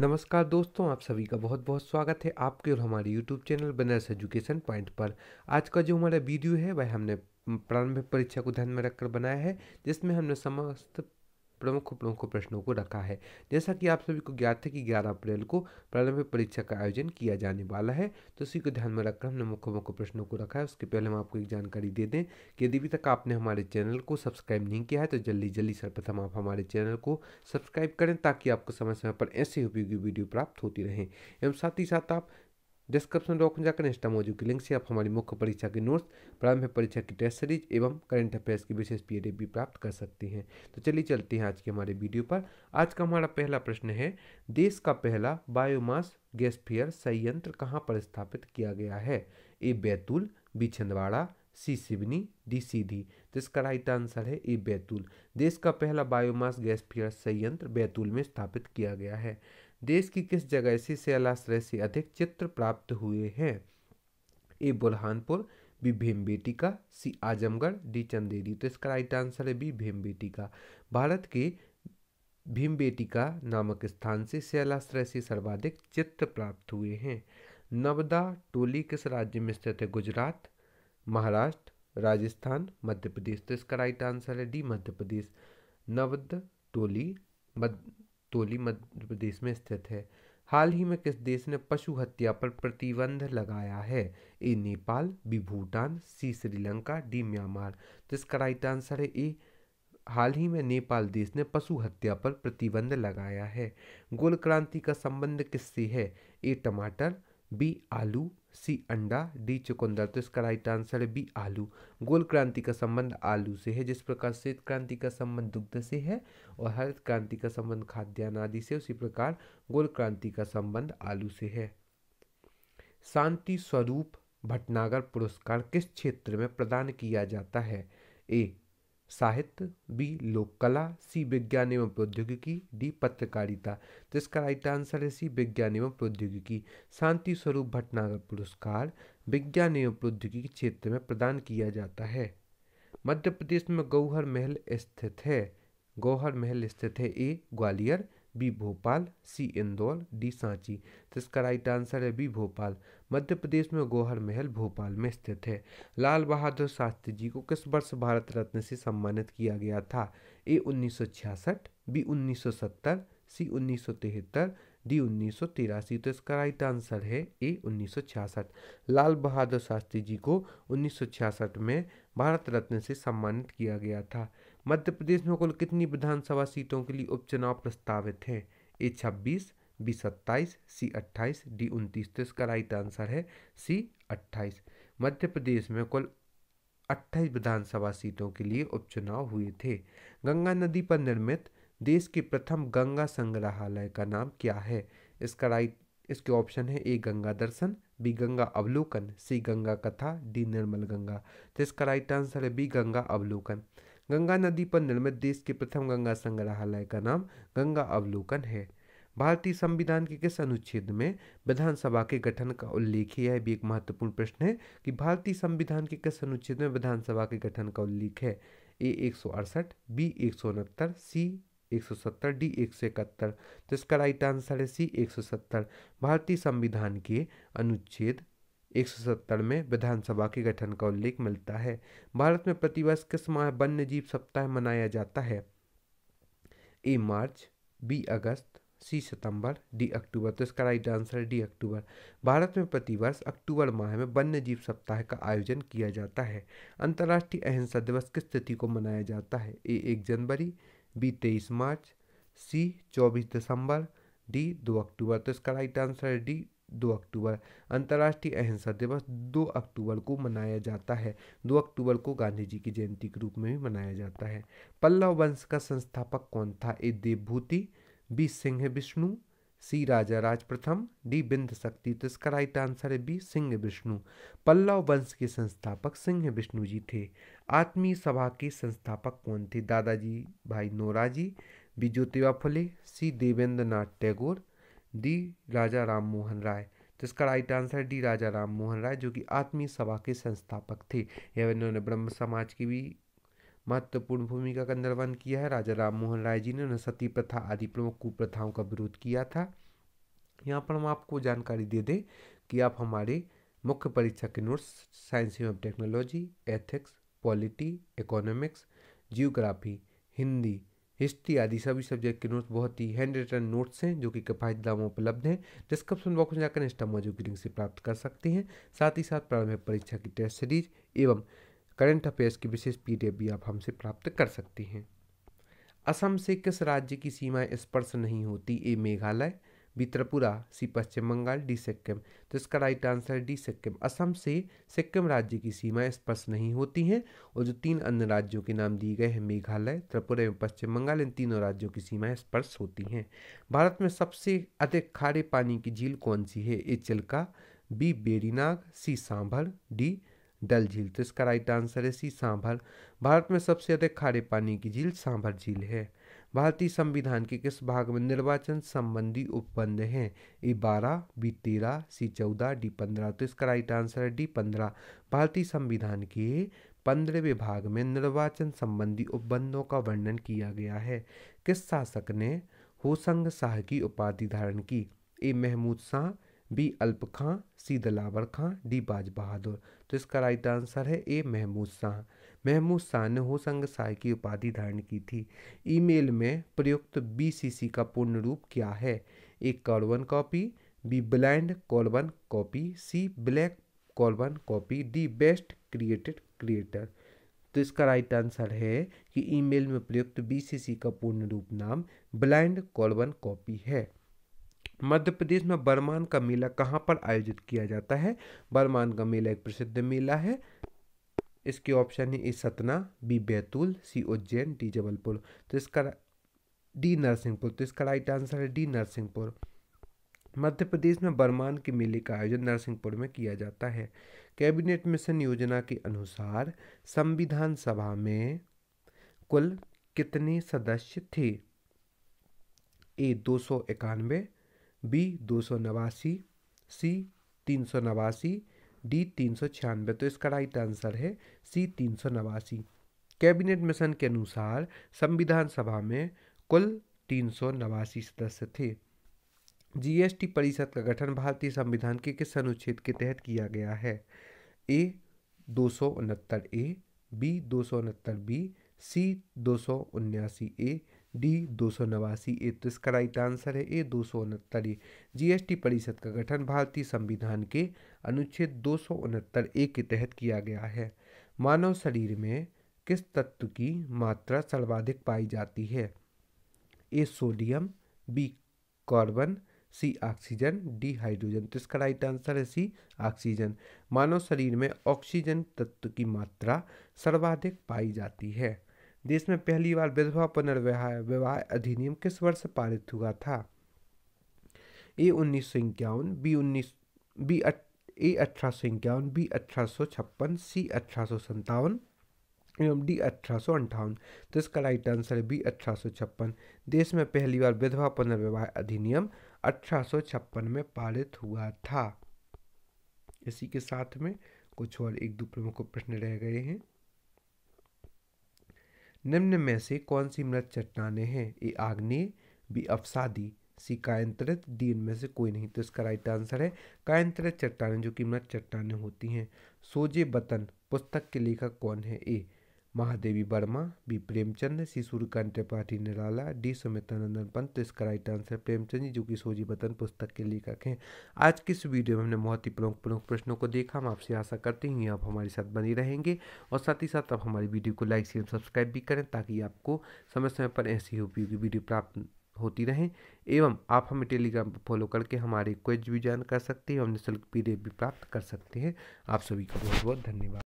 नमस्कार दोस्तों आप सभी का बहुत बहुत स्वागत है आपके और हमारे YouTube चैनल बनर्स एजुकेशन पॉइंट पर आज का जो हमारा वीडियो है वह हमने प्रारंभिक परीक्षा को ध्यान में रखकर बनाया है जिसमें हमने समस्त प्रमुख प्रमुख प्रश्नों को रखा है जैसा कि आप सभी को ज्ञात है कि 11 अप्रैल को प्रारंभिक परीक्षा का आयोजन किया जाने वाला है तो इसी को ध्यान में रखकर हमने मुख्य मुख्य प्रश्नों को रखा है उसके पहले हम आपको एक जानकारी दे दें कि यदि अभी तक आपने हमारे चैनल को सब्सक्राइब नहीं किया है तो जल्दी जल्दी सर्वप्रथम आप हमारे चैनल को सब्सक्राइब करें ताकि आपको समय समय पर ऐसे उपयोगी वीडियो प्राप्त होती रहें एवं साथ ही साथ आप डिस्क्रिप्शन डॉक्यूमेंट जाकर इंस्टा मौजूद की लिंक से आप हमारी मुख्य परीक्षा के नोट्स प्रारंभिक परीक्षा की टेस्ट सीरीज एवं करंट अफेयर्स की विशेष पीडीएफ भी प्राप्त कर सकते हैं तो चलिए चलते हैं आज के हमारे वीडियो पर आज का हमारा पहला प्रश्न है देश का पहला बायोमास गैस फेयर संयंत्र कहाँ पर स्थापित किया गया है A Betul B Chhindwara C Seoni D Sidhi तो इसका राइट आंसर है ए बैतूल देश का पहला बायोमास गैस फेयर संयंत्र बैतूल में स्थापित किया गया है देश की किस जगह से शैलाश्रय से अधिक चित्र प्राप्त हुए हैं A Burhanpur B Bhimbetka C Azamgarh D Chanderi तो इसका राइट आंसर है बी भीम बेटिका भारत के भीम बेटिका नामक स्थान से शैलाश्रय से सर्वाधिक चित्र प्राप्त हुए हैं नवदा टोली किस राज्य में स्थित है गुजरात महाराष्ट्र राजस्थान मध्य प्रदेश तो इसका राइट आंसर है डी मध्य प्रदेश नवद टोली तोली मध्य प्रदेश में स्थित है हाल ही में किस देश ने पशु हत्या पर प्रतिबंध लगाया है A Nepal B Bhutan C Sri Lanka D Myanmar तो इसका राइट आंसर है ए हाल ही में नेपाल देश ने पशु हत्या पर प्रतिबंध लगाया है गोल क्रांति का संबंध किससे है ए टमाटर बी आलू सी अंडा डी चुकंदर तो इसका राइट आंसर है बी आलू गोल क्रांति का संबंध आलू से है जिस प्रकार श्वेत क्रांति का संबंध दुग्ध से है और हरित क्रांति का संबंध खाद्यान्न आदि से उसी प्रकार गोल क्रांति का संबंध आलू से है शांति स्वरूप भटनागर पुरस्कार किस क्षेत्र में प्रदान किया जाता है ए साहित्य बी लोक कला सी विज्ञान एवं प्रौद्योगिकी डी पत्रकारिता तो इसका राइट आंसर है सी विज्ञान एवं प्रौद्योगिकी शांति स्वरूप भटनागर पुरस्कार विज्ञान एवं प्रौद्योगिकी के क्षेत्र में प्रदान किया जाता है मध्य प्रदेश में गौहर महल स्थित है गौहर महल स्थित है A Gwalior B Bhopal C Indore D Sanchi तो इसका राइट आंसर है बी भोपाल मध्य प्रदेश में गोहर महल भोपाल में स्थित है लाल बहादुर शास्त्री जी को किस वर्ष भारत रत्न से सम्मानित किया गया था ए उन्नीस बी उन्नीस सी उन्नीस डी उन्नीस तो इसका राइट आंसर है ए उन्नीस लाल बहादुर शास्त्री जी को उन्नीस में भारत रत्न से सम्मानित किया गया था मध्य प्रदेश में कुल कितनी विधानसभा सीटों के लिए उपचुनाव प्रस्तावित हैं ए छब्बीस बी सत्ताईस सी अट्ठाईस डी उनतीस तो इसका राइट आंसर है सी अट्ठाईस मध्य प्रदेश में कुल अट्ठाईस विधानसभा सीटों के लिए उपचुनाव हुए थे गंगा नदी पर निर्मित देश के प्रथम गंगा संग्रहालय का नाम क्या है इसका राइट इसके ऑप्शन है A Ganga Darshan B Ganga Avlokan C Ganga Katha D Nirmal Ganga तो इसका राइट आंसर है बी गंगा अवलोकन गंगा नदी पर निर्मित देश के प्रथम गंगा संग्रहालय का नाम गंगा अवलोकन है भारतीय संविधान के किस अनुच्छेद में विधानसभा के गठन का उल्लेख है यह भी एक महत्वपूर्ण प्रश्न है कि भारतीय संविधान के किस अनुच्छेद में विधानसभा के गठन का उल्लेख है ए एक सौ अड़सठ बी एक सौ उनहत्तर सी एक सौ सत्तर डी एक सौ इकहत्तर तो इसका राइट आंसर है सी एक सौ सत्तर भारतीय संविधान के अनुच्छेद एक में विधानसभा के गठन का उल्लेख मिलता है भारत में प्रतिवर्ष किस माह वन्य जीव सप्ताह मनाया जाता है ए मार्च बी अगस्त सी सितंबर डी अक्टूबर तो इसका राइट आंसर है डी अक्टूबर भारत में प्रतिवर्ष अक्टूबर माह में वन्य जीव सप्ताह का आयोजन किया जाता है अंतर्राष्ट्रीय अहिंसा दिवस किस तिथि को मनाया जाता है ए एक जनवरी बी तेईस मार्च सी चौबीस दिसंबर डी दो अक्टूबर तो इसका राइट आंसर है डी दो अक्टूबर अंतर्राष्ट्रीय अहिंसा दिवस दो अक्टूबर को मनाया जाता है दो अक्टूबर को गांधी जी की जयंती के रूप में भी मनाया जाता है पल्लव वंश का संस्थापक कौन था A Devbhuti B Simha Vishnu C Raja Raj प्रथम डी बिंद शक्ति तो इसका राइट आंसर है बी सिंह विष्णु पल्लव वंश के संस्थापक सिंह विष्णु जी थे आत्मीय सभा के संस्थापक कौन थे Dadaji Bhai Naoroji B Jyotiba Phule C Devendra Nath Tagore D Raja Ram Mohan Roy तो इसका right answer D Raja Ram Mohan Roy जो कि आत्मीय सभा के संस्थापक थे एवं इन्होंने ब्रह्म समाज की भी महत्वपूर्ण भूमिका का निर्वहन किया है राजा राम मोहन राय जी ने उन्हें सती प्रथा आदि प्रमुख कुप्रथाओं का विरोध किया था यहाँ पर हम आपको जानकारी दे दें कि आप हमारे मुख्य परीक्षा के नोट्स साइंस एवं technology ethics polity economics geography Hindi history आदि सभी सब्जेक्ट के नोट्स बहुत ही हैंड रिटर्न नोट्स हैं जो कि किफायती दामों उपलब्ध हैं डिस्क्रिप्शन बॉक्स में जाकर इंस्टा मौजूद की लिंक से प्राप्त कर सकते हैं साथ ही साथ प्रारंभिक परीक्षा की टेस्ट सीरीज एवं करंट अफेयर्स की विशेष पीडीएफ भी आप हमसे प्राप्त कर सकते हैं असम से किस राज्य की सीमाएं स्पर्श नहीं होती A Meghalaya B Tripura C Paschim Bengal D Sikkim तो इसका राइट आंसर है डी सिक्किम असम से सिक्किम राज्य की सीमाएं स्पष्ट नहीं होती हैं और जो तीन अन्य राज्यों के नाम दिए गए हैं मेघालय त्रिपुरा एवं पश्चिम बंगाल इन तीनों राज्यों की सीमाएं स्पर्श होती हैं भारत में सबसे अधिक खारे पानी की झील कौन सी है A Chilka B Berinag C Sambhar D Dal झील तो इसका राइट आंसर है सी सांभर भारत में सबसे अधिक खारे पानी की झील सांभर झील है भारतीय संविधान के किस भाग में निर्वाचन संबंधी उपबंध हैं ए बारह बी तेरह सी चौदह डी पंद्रह तो इसका राइट आंसर है डी पंद्रह भारतीय संविधान के पंद्रहवें भाग में निर्वाचन संबंधी उपबंधों का वर्णन किया गया है किस शासक ने होसंग शाह की उपाधि धारण की ए महमूद शाह बी अल्प खां सी दलावर खां डी बाज बहादुर तो इसका राइट आंसर है ए महमूद शाह महमूद शाह ने होसंग साय की उपाधि धारण की थी ईमेल में प्रयुक्त बीसीसी का पूर्ण रूप क्या है A carbon copy B blind carbon copy C black carbon copy D best created creator तो इसका राइट आंसर है कि ईमेल में प्रयुक्त बीसीसी का पूर्ण रूप नाम ब्लाइंड कॉलबन कॉपी है मध्य प्रदेश में बरमान का मेला कहाँ पर आयोजित किया जाता है बरमान का मेला एक प्रसिद्ध मेला है इसके ऑप्शन है A Satna B Betul C Ujjain D Jabalpur तो इसका डी नरसिंहपुर तो इसका राइट आंसर है डी नरसिंहपुर मध्य प्रदेश में बरमान के मेले का आयोजन नरसिंहपुर में किया जाता है कैबिनेट मिशन योजना के अनुसार संविधान सभा में कुल कितने सदस्य थे ए दो सौ इक्यानवे बी दो सौ नवासी सी तीन सौ नवासी डी तीन सौ छियानवे तो इसका राइट आंसर है सी तीन सौ नवासी कैबिनेट मिशन के अनुसार संविधान सभा में कुल तीन सौ नवासी सदस्य थे जीएसटी परिषद का गठन भारतीय संविधान के किस अनुच्छेद के तहत किया गया है ए दो सौ उनहत्तर ए बी दो सौ उनहत्तर बी सी दो सौ उन्यासी ए डी दो सौ नवासी ए तो इसका राइट आंसर है ए दो सौ उनहत्तर ए टी परिषद का गठन भारतीय संविधान के अनुच्छेद दो ए के तहत किया गया है मानव शरीर में किस तत्व की मात्रा सर्वाधिक पाई जाती है A sodium B carbon C oxygen D hydrogen तो इसका राइट आंसर है सी ऑक्सीजन मानव शरीर में ऑक्सीजन तत्व की मात्रा सर्वाधिक पाई जाती है देश में पहली बार विधवा पुनर्विवाह विवाह अधिनियम किस वर्ष पारित हुआ था ए उन्नीस सौ इक्यावन बी उन्नीस बी अट ए अठारह सौ इक्यावन बी अठारह सौ छप्पन सी अठारह सौ सत्तावन एवं डी अठारह सौ अंठावन तो इसका राइट आंसर है बी अठारह सौ छप्पन देश में पहली बार विधवा पुनर्विवाह अधिनियम अठारह सौ छप्पन में पारित हुआ था इसी के साथ में कुछ और एक दो प्रमुख प्रश्न रह गए हैं निम्न में से कौन सी मृत चट्टाने हैं ए आग्नेय बी अफसादी सी कायंत्रित डी इनमें से कोई नहीं तो इसका राइट आंसर है कायंत्रित चट्टानें जो कि मृत चट्टानें होती हैं सोजे बतन पुस्तक के लेखक कौन है A Mahadevi Verma B Premchand C Suryakant Tripathi Nirala D Sumitranandan Pant तो इसका राइट आंसर प्रेमचंद जी जो कि सोजी बतन पुस्तक के लेखक हैं आज की इस वीडियो में हमने बहुत ही प्रमुख प्रमुख प्रश्नों को देखा हम आपसे आशा करते हैं आप हमारे साथ बने रहेंगे और साथ ही साथ आप हमारी वीडियो को लाइक शेयर सब्सक्राइब भी करें ताकि आपको समय समय पर ऐसी उपयोगी वीडियो प्राप्त होती रहें एवं आप हमें टेलीग्राम पर फॉलो करके हमारे क्विज भी ज्वाइन कर सकते हैं और निःशुल्क पी भी प्राप्त कर सकते हैं आप सभी का बहुत बहुत धन्यवाद